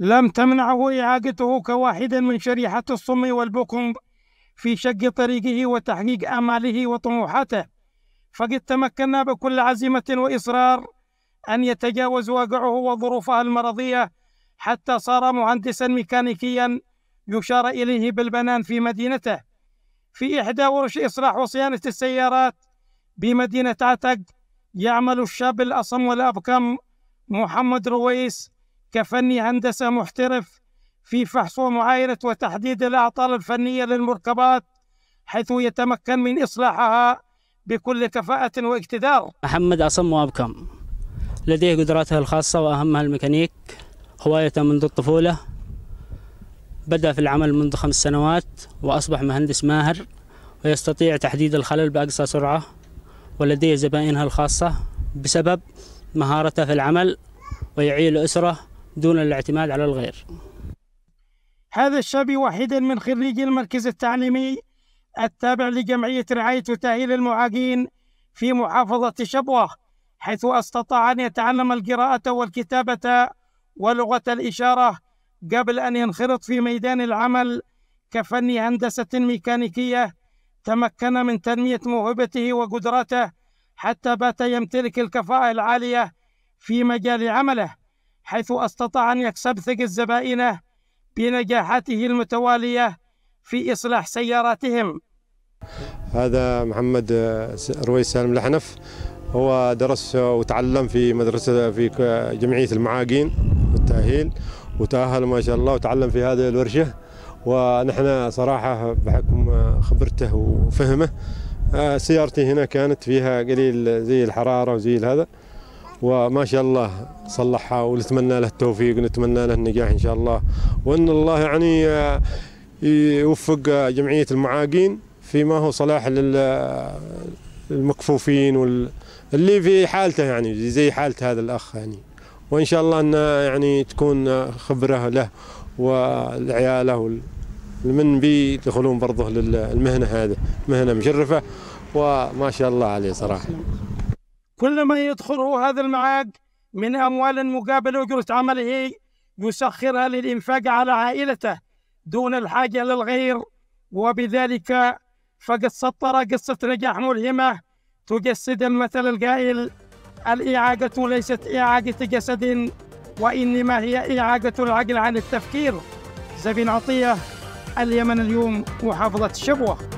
لم تمنعه إعاقته كواحد من شريحة الصم والبكم في شق طريقه وتحقيق آماله وطموحاته فقد تمكنا بكل عزيمة وإصرار أن يتجاوز واقعه وظروفه المرضية حتى صار مهندسا ميكانيكيا يشار إليه بالبنان في مدينته في إحدى ورش إصلاح وصيانة السيارات بمدينة عتق يعمل الشاب الأصم والأبكم محمد رويس كفني هندسة محترف في فحص ومعايرة وتحديد الأعطال الفنية للمركبات حيث يتمكن من إصلاحها بكل كفاءة واقتدار محمد أصم وأبكم لديه قدراته الخاصة وأهمها الميكانيك هوايته منذ الطفولة بدأ في العمل منذ خمس سنوات وأصبح مهندس ماهر ويستطيع تحديد الخلل بأقصى سرعة ولديه زبائنها الخاصة بسبب مهارته في العمل ويعيل أسره دون الاعتماد على الغير هذا الشاب واحد من خريجي المركز التعليمي التابع لجمعية رعاية وتأهيل المعاقين في محافظة شبوة حيث استطاع أن يتعلم القراءة والكتابة ولغة الإشارة قبل أن ينخرط في ميدان العمل كفن هندسة ميكانيكية تمكن من تنمية موهبته وقدراته حتى بات يمتلك الكفاءة العالية في مجال عمله حيث استطاع أن يكسب ثقة زبائنه بنجاحاته المتوالية في إصلاح سياراتهم هذا محمد آه، رويس سالم لحنف هو درس وتعلم في مدرسة في جمعية المعاقين والتأهيل وتأهل ما شاء الله وتعلم في هذه الورشة ونحن صراحة بحكم خبرته وفهمه آه، سيارتي هنا كانت فيها قليل زي الحرارة وزي هذا وما شاء الله صلحها ونتمنى له التوفيق ونتمنى له النجاح ان شاء الله وان الله يعني يوفق جمعيه المعاقين فيما هو صلاح للمكفوفين واللي في حالته يعني زي حالة هذا الأخ يعني وإن شاء الله أنه يعني تكون خبرة له ولعياله من بي يدخلون برضه للمهنة هذه مهنة مشرفة وما شاء الله عليه صراحة كل ما يدخله هذا المعاد من أموال مقابل أجرة عمله يسخرها للإنفاق على عائلته دون الحاجة للغير وبذلك فقد سطر قصة نجاح ملهمة تجسد المثل القائل الإعاقة ليست إعاقة جسد وإنما هي إعاقة العقل عن التفكير زبين عطية اليمن اليوم محافظة شبوه